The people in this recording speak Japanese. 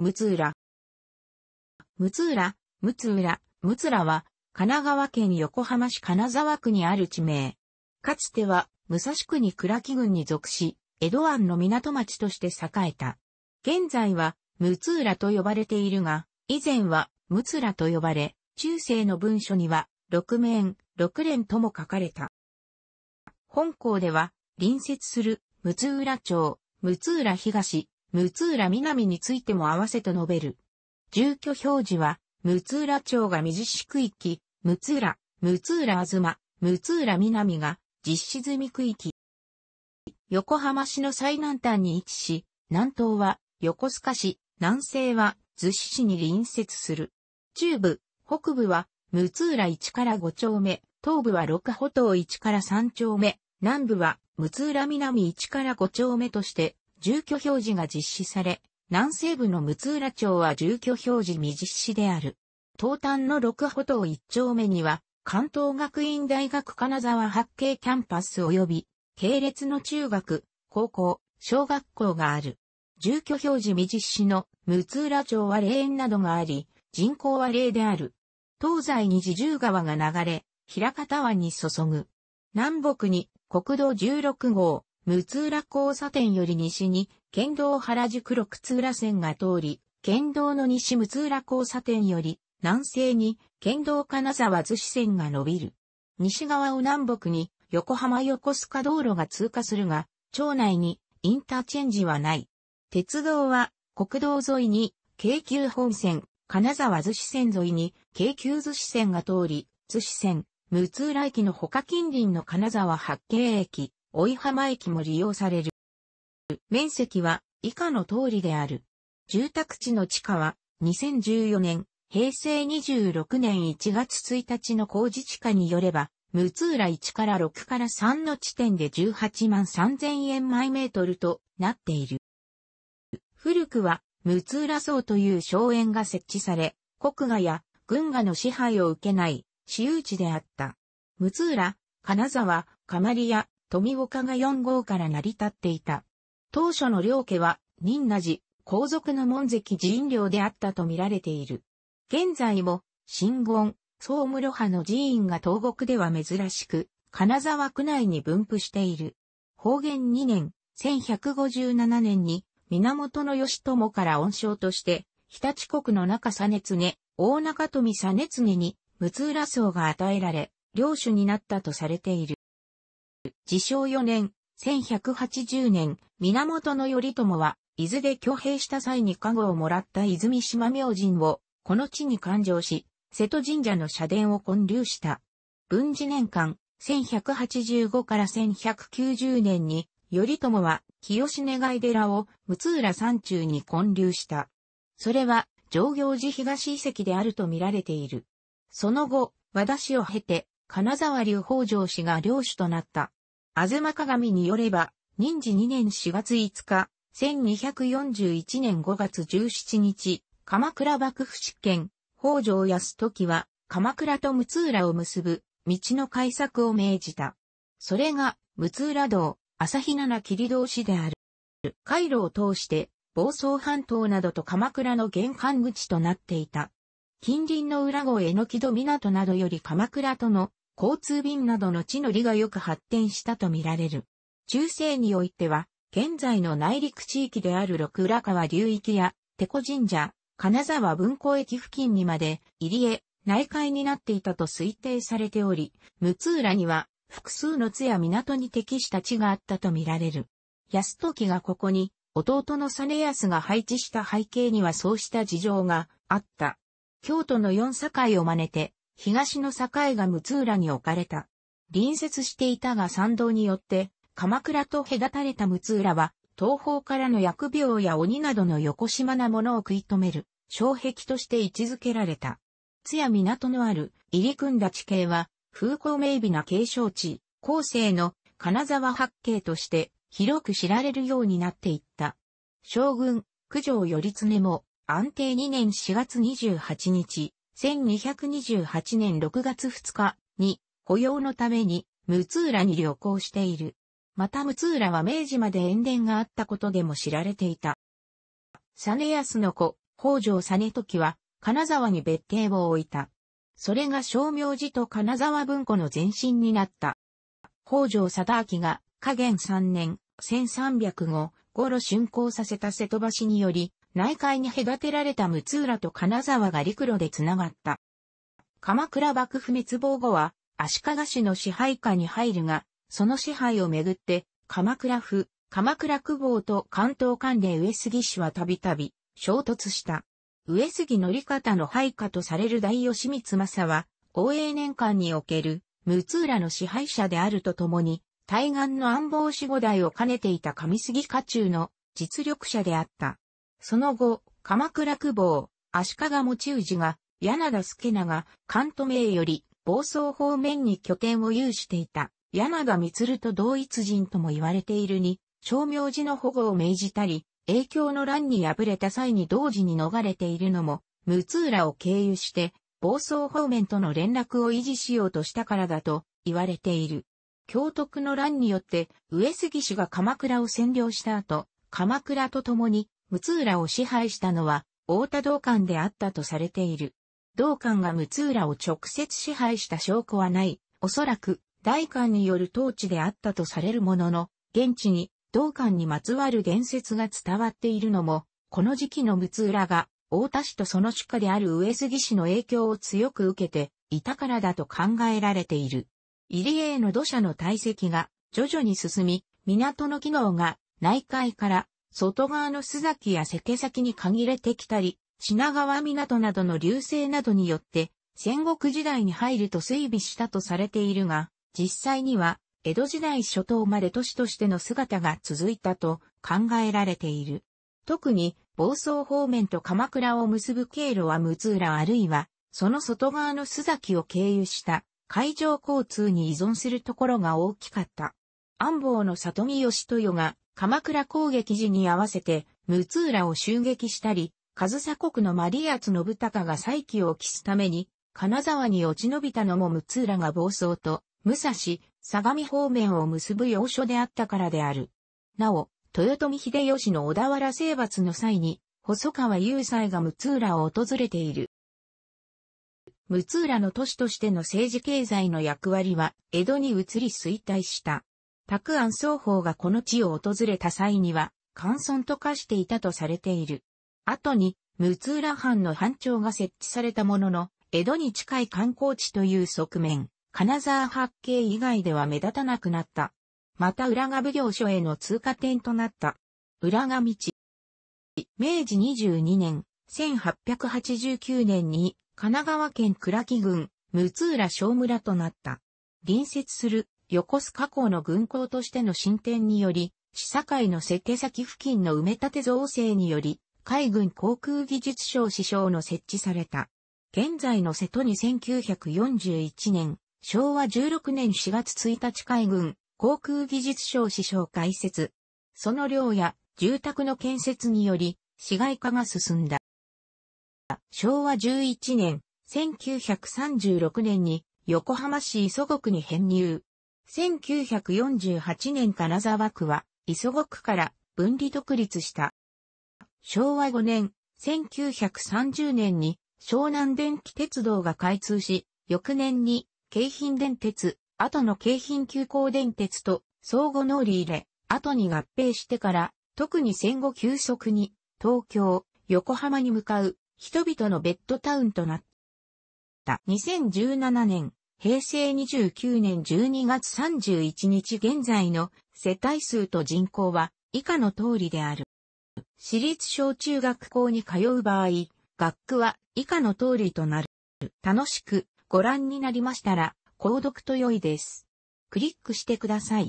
ムツーラ。ムツーラ、ムツーラ、ムツラは、神奈川県横浜市金沢区にある地名。かつては、武蔵国倉木郡に属し、江戸湾の港町として栄えた。現在は、ムツーラと呼ばれているが、以前は、ムツラと呼ばれ、中世の文書には、六面、六連とも書かれた。本校では、隣接する、ムツーラ町、ムツーラ東、六浦南についても合わせと述べる。住居表示は、六浦町が水市区域、六浦、六浦あずま、六浦南が実施済み区域。横浜市の最南端に位置し、南東は横須賀市、南西は逗子市に隣接する。中部、北部は六浦1から5丁目、東部は六歩島1から3丁目、南部は六浦南1から5丁目として住居表示が実施され、南西部の六浦町は住居表示未実施である。東端の六歩島一丁目には、関東学院大学金沢八景キャンパス及び、系列の中学、高校、小学校がある。住居表示未実施の六浦町は霊園などがあり、人口は霊である。東西に自重川が流れ、平方湾に注ぐ。南北に国道16号、六浦交差点より西に、県道原宿六浦線が通り、県道の西六浦交差点より、南西に、県道金沢逗子線が伸びる。西側を南北に、横浜横須賀道路が通過するが、町内に、インターチェンジはない。鉄道は、国道沿いに、京急本線、金沢逗子線沿いに、京急逗子線が通り、逗子線、六浦駅の他近隣の金沢八景駅、追い浜駅も利用される。面積は以下の通りである。住宅地の地価は2014年、平成26年1月1日の工事地価によれば、無通ら1から6から3の地点で18万3000円毎メートルとなっている。古くは、無通ら層という荘園が設置され、国画や軍画の支配を受けない私有地であった。無通ら、金沢、かまりや、富岡が4号から成り立っていた。当初の両家は、仁和寺、皇族の門跡寺院領であったと見られている。現在も、新言、総室派の寺院が東国では珍しく、金沢区内に分布している。方言2年、1157年に、源義朝から恩賞として、日立国の中佐熱経、大中富佐熱経に、六浦僧が与えられ、領主になったとされている。自称4年、1180年、源頼朝は、伊豆で挙兵した際に加護をもらった泉島明神を、この地に勘定し、瀬戸神社の社殿を建立した。文治年間、1185から1190年に、頼朝は、清根貝寺を、六浦山中に建立した。それは、上行寺東遺跡であると見られている。その後、和田氏を経て、金沢流北条氏が領主となった。あずま鏡によれば、任時2年4月5日、1241年5月17日、鎌倉幕府執権、北条康時は、鎌倉と六浦を結ぶ、道の開作を命じた。それが、六浦道、朝日七霧道士である。回路を通して、房総半島などと鎌倉の玄関口となっていた。近隣の浦郷の木戸港などより鎌倉との交通便などの地の利がよく発展したとみられる。中世においては、現在の内陸地域である六浦川流域や、手古神社、金沢文庫駅付近にまで、入り江、内海になっていたと推定されており、六浦には、複数の津や港に適した地があったとみられる。安時がここに、弟の実康が配置した背景にはそうした事情があった。京都の四境を真似て、東の境が六浦に置かれた。隣接していたが参道によって、鎌倉と隔たれた六浦は、東方からの薬病や鬼などの横島なものを食い止める、障壁として位置づけられた。津や港のある入り組んだ地形は、風光明媚な景勝地、後世の金沢八景として広く知られるようになっていった。将軍、九条頼常も安定2年4月28日、1228年6月2日に保養のためにムツーラに旅行している。またムツーラは明治まで塩田があったことでも知られていた。実康の子、北条実時は金沢に別邸を置いた。それが商名寺と金沢文庫の前身になった。北条貞明が、加減3年、1305、頃竣工させた瀬戸橋により、内海に隔てられた六浦と金沢が陸路でつながった。鎌倉幕府滅亡後は、足利氏の支配下に入るが、その支配をめぐって、鎌倉府、鎌倉久保と関東関連上杉氏はたびたび衝突した。上杉則方の配下とされる大吉光政は、応永年間における、六浦の支配者であるとともに、対岸の安房守護代を兼ねていた上杉家中の実力者であった。その後、鎌倉久保、足利持氏が、柳田助長、関東名より、暴走方面に拠点を有していた、柳田光と同一人とも言われているに、商名寺の保護を命じたり、影響の乱に敗れた際に同時に逃れているのも、六浦を経由して、暴走方面との連絡を維持しようとしたからだと言われている。京徳の乱によって、上杉氏が鎌倉を占領した後、鎌倉と共に陸浦を支配したのは、大田道館であったとされている。道館が陸浦を直接支配した証拠はない、おそらく、大官による統治であったとされるものの、現地に道館にまつわる伝説が伝わっているのも、この時期の陸浦が、大田市とその主家である上杉氏の影響を強く受けていたからだと考えられている。入江の土砂の堆積が徐々に進み、港の機能が内海から外側の須崎や瀬先に限れてきたり、品川港などの流星などによって、戦国時代に入ると整備したとされているが、実際には、江戸時代初頭まで都市としての姿が続いたと考えられている。特に、房総方面と鎌倉を結ぶ経路は六浦あるいは、その外側の須崎を経由した海上交通に依存するところが大きかった。安房の里見義豊が鎌倉攻撃時に合わせて、ムツーラを襲撃したり、上総国のマリアツ信孝が再起を期すために、金沢に落ち延びたのもムツーラが暴走と、武蔵、相模方面を結ぶ要所であったからである。なお、豊臣秀吉の小田原征伐の際に、細川雄斎が六浦を訪れている。六浦の都市としての政治経済の役割は、江戸に移り衰退した。た安双方がこの地を訪れた際には、乾村と化していたとされている。後に、ムツーラ藩の藩庁が設置されたものの、江戸に近い観光地という側面、金沢八景以外では目立たなくなった。また浦賀奉行所への通過点となった。浦賀道。明治22年、1889年に神奈川県倉木郡、六浦小村となった。隣接する横須賀港の軍港としての進展により、市境の設計先付近の埋め立て造成により、海軍航空技術省市省の設置された。現在の瀬戸に1941年、昭和16年4月1日海軍航空技術省市省開設。その寮や住宅の建設により、市街化が進んだ。昭和11年、1936年に横浜市磯国に編入。1948年金沢区は、磯子区から分離独立した。昭和5年、1930年に湘南電気鉄道が開通し、翌年に京浜電鉄、後の京浜急行電鉄と相互乗り入れ、後に合併してから、特に戦後急速に東京、横浜に向かう人々のベッドタウンとなった。2017年、平成29年12月31日現在の世帯数と人口は以下の通りである。私立小中学校に通う場合、学区は以下の通りとなる。楽しくご覧になりましたら、購読と良いです。クリックしてください。